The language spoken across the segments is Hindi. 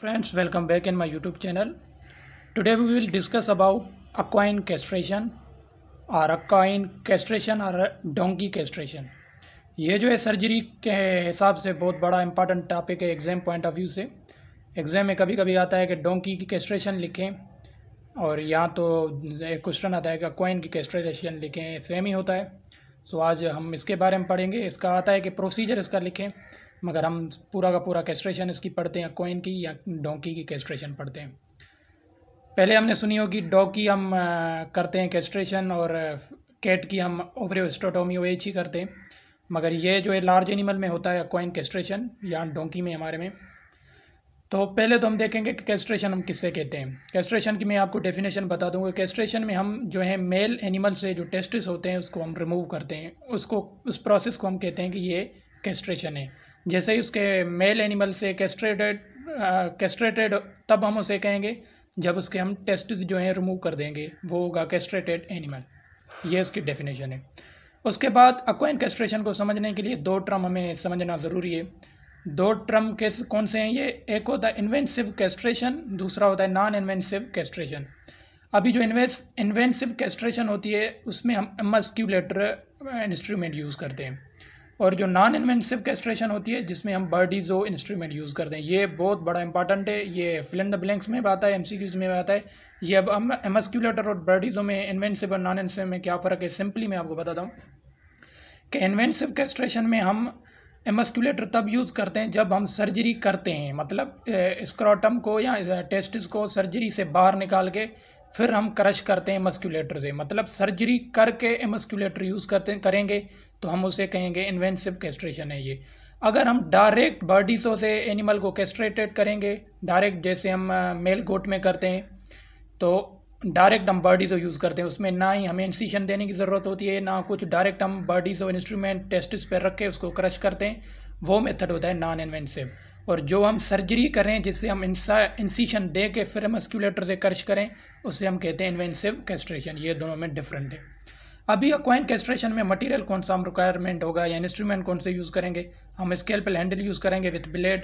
friends welcome back in my YouTube channel Today we will discuss about equine castration और equine कैस्ट्रेशन और डोंकी कैस्ट्रेशन ये जो है सर्जरी के हिसाब से बहुत बड़ा इंपॉर्टेंट टॉपिक है एग्ज़ाम पॉइंट ऑफ व्यू से एग्ज़ाम में कभी कभी आता है कि डोंकी की कैस्ट्रेशन लिखें और यहाँ तो एक क्वेश्चन आता है कि क्वाइन की कैस्ट्रेशन लिखें सेम ही होता है सो आज हम इसके बारे में पढ़ेंगे इसका आता है कि प्रोसीजर इसका लिखें मगर हम पूरा का पूरा कैस्ट्रेशन इसकी पढ़ते हैं कोइन की या डोंकी की कैस्ट्रेशन पढ़ते हैं पहले हमने सुनी होगी डॉग की हम करते हैं कैस्ट्रेशन और कैट की हम ओवरियोस्टोटोमी एच ही करते हैं मगर ये जो है लार्ज एनिमल में होता है कोइन कैस्ट्रेशन या डोंकी में हमारे में तो पहले तो हम देखेंगे कि कैस्ट्रेशन हम किससे कहते हैं कैस्ट्रेशन की मैं आपको डेफिनेशन बता दूंगा कैस्ट्रेशन में हम जो है मेल एनिमल से जो टेस्टिस होते हैं उसको हम रिमूव करते हैं उसको उस प्रोसेस को हम कहते हैं कि ये कैस्ट्रेशन है जैसे ही उसके मेल एनिमल से कैस्ट्रेटेड कैस्ट्रेटेड तब हम उसे कहेंगे जब उसके हम टेस्ट जो हैं रिमूव कर देंगे वो होगा कैस्ट्रेटेड एनिमल ये उसकी डेफिनेशन है उसके बाद अक्वाइन कैस्ट्रेशन को समझने के लिए दो ट्रम हमें समझना ज़रूरी है दो ट्रम के कौन से हैं ये एक होता है इन्वेंसिव कैस्ट्रेशन दूसरा होता है नॉन इन्वेंसिव कैस्ट्रेशन अभी जो इन्वेंसिव कैस्ट्रेशन होती है उसमें हम मस्क्यूलेटर इंस्ट्रूमेंट यूज़ करते हैं और जो नॉन इन्वेंसिव कैस्ट्रेशन होती है जिसमें हम बर्डीजो इंस्ट्रूमेंट यूज़ करते हैं ये बहुत बड़ा इंपॉर्टेंट है ये फिलन द ब्लैंक्स में भी आता है एमसीक्यूज में भी आता है ये अब हम एमस्क्यूलेटर और बर्डीजो में इन्वेंसिव और नॉन इन्वेंसिव में क्या फ़र्क है सिंपली मैं आपको बताता हूँ कि इन्वेंसिव कैस्ट्रेशन में हम एमस्क्यूलेटर तब यूज़ करते हैं जब हम सर्जरी करते हैं मतलब स्क्रॉटम को या टेस्टिस को सर्जरी से बाहर निकाल के फिर हम क्रश करते हैं मस्क्यूलेटर से मतलब सर्जरी करके एमस्क्यूलेटर यूज़ करते करेंगे तो हम उसे कहेंगे इन्वेंसिव कैस्ट्रेशन है ये अगर हम डायरेक्ट बर्डिसों से एनिमल को कैस्ट्रेटेड करेंगे डायरेक्ट जैसे हम मेल गोट में करते हैं तो डायरेक्ट हम बर्डिसो यूज़ करते हैं उसमें ना ही हमें इंसीशन देने की ज़रूरत होती है ना कुछ डायरेक्ट हम बर्डिसो इंस्ट्रूमेंट टेस्टिस पर रख के उसको क्रश करते हैं वो मेथड होता है नॉन इन्वेंसिव और जो हम सर्जरी करें जिससे हम इंसीशन दे के फिर मस्क्यूलेटर से क्रश करें उससे हम कहते हैं इन्वेंसिव कैस्ट्रेशन ये दोनों में डिफरेंट है अभी क्वाइन कैस्ट्रेशन में मटेरियल कौन सा हम रिक्वायरमेंट होगा या इंस्ट्रूमेंट कौन से यूज़ करेंगे हम पर हैंडल यूज़ करेंगे विथ ब्लेड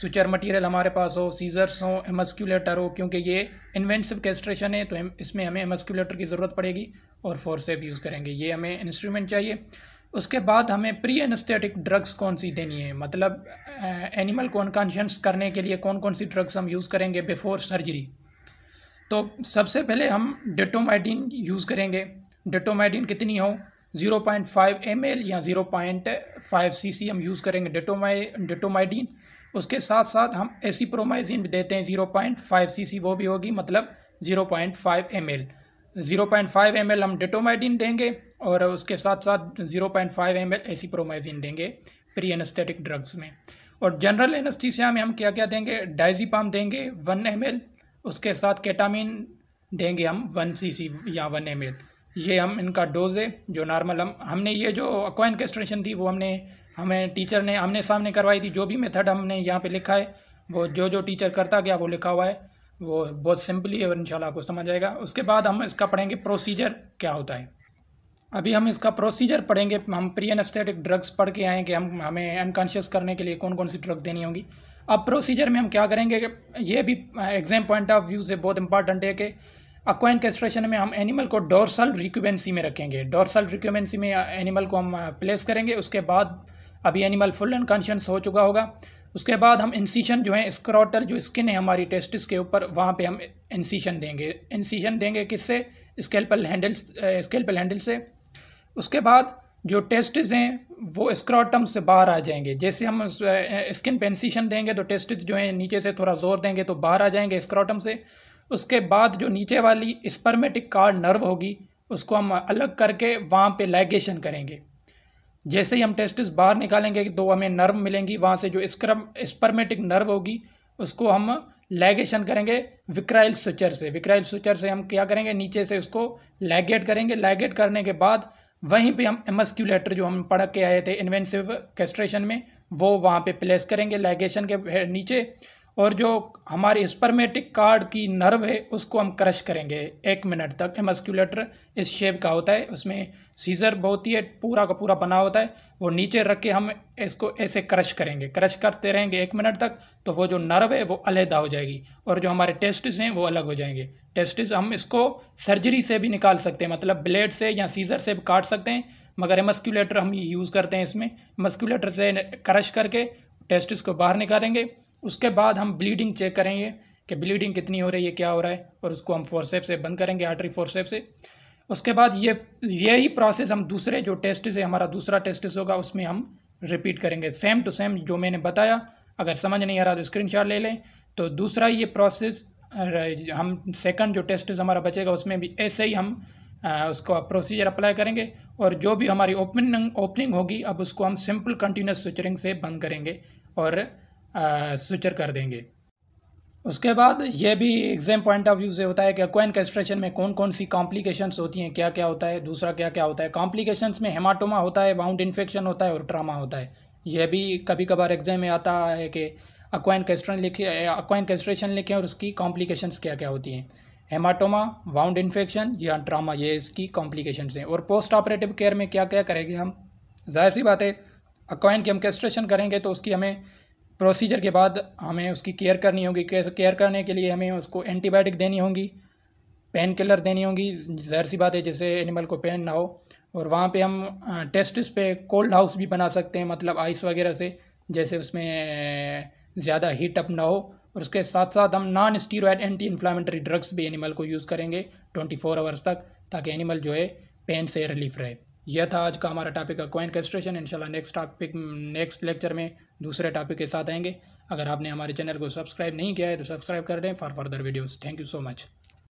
सुचर मटेरियल हमारे पास हो सीजर्स हो एमस्क्यूलेटर हो क्योंकि ये इन्वेंसिव कैस्ट्रेशन है तो इसमें हमें एमस्क्यूलेटर की ज़रूरत पड़ेगी और फोरसेप यूज़ करेंगे ये हमें इंस्ट्रूमेंट चाहिए उसके बाद हमें प्री एनस्थेटिक ड्रग्स कौन सी देनी है मतलब एनिमल को अनकॉन्शियस करने के लिए कौन कौन सी ड्रग्स हम यूज़ करेंगे बिफोर सर्जरी तो सबसे पहले हम डेटोमाइडिन यूज़ करेंगे डेटोमाइडिन कितनी हो 0.5 पॉइंट या 0.5 पॉइंट हम यूज़ करेंगे डेटोमाइ डेटोमाइडिन उसके साथ साथ हम एसीप्रोमाइसिन भी देते हैं 0.5 पॉइंट वो भी होगी मतलब 0.5 पॉइंट 0.5 ml हम डेटोमाइडिन देंगे और उसके साथ साथ 0.5 एसी एसीप्रोमाइसिन देंगे प्री एनस्थेटिक ड्रग्स में और जनरल एनस्थीसिया में हम क्या क्या देंगे डाइजीपाम देंगे वन एम उसके साथ केटामिन देंगे हम वन सी या वन एम ये हम इनका डोज़ है जो नॉर्मल हम हमने ये जो अक्वा कैस्ट्रेशन थी वो हमने हमें टीचर ने हमने सामने करवाई थी जो भी मेथड हमने यहाँ पे लिखा है वो जो जो टीचर करता गया वो लिखा हुआ है वो बहुत सिंपली है और इंशाल्लाह आपको समझ आएगा उसके बाद हम इसका पढ़ेंगे प्रोसीजर क्या होता है अभी हम इसका प्रोसीजर पढ़ेंगे हम प्री एनस्थेटिक ड्रग्स पढ़ के आए कि हम हमें अनकॉन्शियस करने के लिए कौन कौन सी ड्रग देनी होगी अब प्रोसीजर में हम क्या करेंगे कि ये भी एग्ज़ाम पॉइंट ऑफ व्यू से बहुत इंपॉर्टेंट है कि अक्वाइन कैस्ट्रेशन में हम एनिमल को डोरसल रिक्यूबेंसी में रखेंगे डोरसल रिक्यूबेंसी में एनिमल को हम प्लेस करेंगे उसके बाद अभी एनिमल फुल एंड कॉन्शियस हो चुका होगा उसके बाद हम इंसीशन जो है स्क्रॉटल जो स्किन है हमारी टेस्टिस के ऊपर वहाँ पे हम इंसीशन देंगे इंसीशन देंगे किससे स्केल्पल हैंडल्स स्केल्पल हैंडल से उसके बाद जो टेस्टिस हैं वो स्क्रॉटम से बाहर आ जाएंगे जैसे हम स्किन पे इंसीशन देंगे तो टेस्टिस जो है नीचे से थोड़ा जोर देंगे तो बाहर आ जाएंगे स्क्रॉटम से उसके बाद जो नीचे वाली स्पर्मेटिक कार्ड नर्व होगी उसको हम अलग करके वहाँ पे लैगेशन करेंगे जैसे ही हम टेस्टिस बाहर निकालेंगे तो हमें नर्व मिलेंगी वहाँ से जो स्क्रम स्पर्मेटिक नर्व होगी उसको हम लैगेशन करेंगे विक्राइल स्विचर से विक्राइल स्विचर से हम क्या करेंगे नीचे से उसको लैगेट करेंगे लैगेट करने के बाद वहीं पे हम एमस्क्यूलेटर जो हम पढ़ के आए थे इन्वेंसिव कैस्ट्रेशन में वो वहाँ पे प्लेस करेंगे लैगेशन के नीचे और जो हमारे स्पर्मेटिक कार्ड की नर्व है उसको हम क्रश करेंगे एक मिनट तक मस्क्यूलेटर इस शेप का होता है उसमें सीजर बहुत ही पूरा का पूरा बना होता है वो नीचे रख के हम इसको ऐसे क्रश करेंगे क्रश करते रहेंगे एक मिनट तक तो वो जो नर्व है वो अलहदा हो जाएगी और जो हमारे टेस्टिस हैं वो अलग हो जाएंगे टेस्टिस हम इसको सर्जरी से भी निकाल सकते हैं मतलब ब्लेड से या सीजर से भी काट सकते हैं मगर मस्क्यूलेटर हम यूज़ करते हैं इसमें मस्क्यूलेटर से क्रश करके टेस्टिस को बाहर निकालेंगे उसके बाद हम ब्लीडिंग चेक करेंगे कि ब्लीडिंग कितनी हो रही है क्या हो रहा है और उसको हम फोरसेप से बंद करेंगे आर्टरी फोरसेप से उसके बाद ये यही प्रोसेस हम दूसरे जो टेस्ट है हमारा दूसरा टेस्टिस होगा उसमें हम रिपीट करेंगे सेम टू सेम जो मैंने बताया अगर समझ नहीं आ रहा तो स्क्रीन ले लें तो दूसरा ये प्रोसेस हम सेकंड जो टेस्ट हमारा बचेगा उसमें भी ऐसे ही हम उसको प्रोसीजर अप्लाई करेंगे और जो भी हमारी ओपनिंग ओपनिंग होगी अब उसको हम सिंपल कंटिन्यूस स्विचरिंग से बंद करेंगे और स्विचर कर देंगे उसके बाद यह भी एग्जाम पॉइंट ऑफ व्यू से होता है कि अक्वाइन कैस्ट्रेशन में कौन कौन सी कॉम्प्लिकेशंस होती हैं क्या क्या होता है दूसरा क्या क्या होता है कॉम्प्लिकेशंस में हेमाटोमा होता है वाउंड इन्फेक्शन होता है और ट्रामा होता है यह भी कभी कभार एग्जाम में आता है कि अक्वाइन कैस्ट्रन लिखे अक्वाइन कैस्ट्रेशन लिखें और उसकी कॉम्प्लिकेशंस क्या क्या होती हैं हेमाटोमा वाउंड इन्फेक्शन या ड्रामा ये इसकी कॉम्प्लिकेशन हैं और पोस्ट ऑपरेटिव केयर में क्या क्या करेंगे हम जाहिर सी बात है अकवाइन की हम कैस्ट्रेशन करेंगे तो उसकी हमें प्रोसीजर के बाद हमें उसकी केयर करनी होगी केयर करने के लिए हमें उसको एंटीबायोटिक देनी होगी पेन किलर देनी होगी जहर सी बात है जैसे एनिमल को पेन ना हो और वहाँ पे हम टेस्टिस पे कोल्ड हाउस भी बना सकते हैं मतलब आइस वगैरह से जैसे उसमें ज़्यादा हीट अप ना हो और उसके साथ साथ हम non steroid anti inflammatory drugs भी एनिमल को यूज़ करेंगे ट्वेंटी फोर आवर्स तक ताकि एनिमल जो है पेन से रिलीफ रहे यह था आज का हमारा टॉपिक का कोइन कैस्ट्रेशन इनशाला नेक्स्ट टॉपिक नेक्स्ट लेक्चर में दूसरे टॉपिक के साथ आएंगे अगर आपने हमारे चैनल को सब्सक्राइब नहीं किया है तो सब्सक्राइब कर लें for further videos thank you so much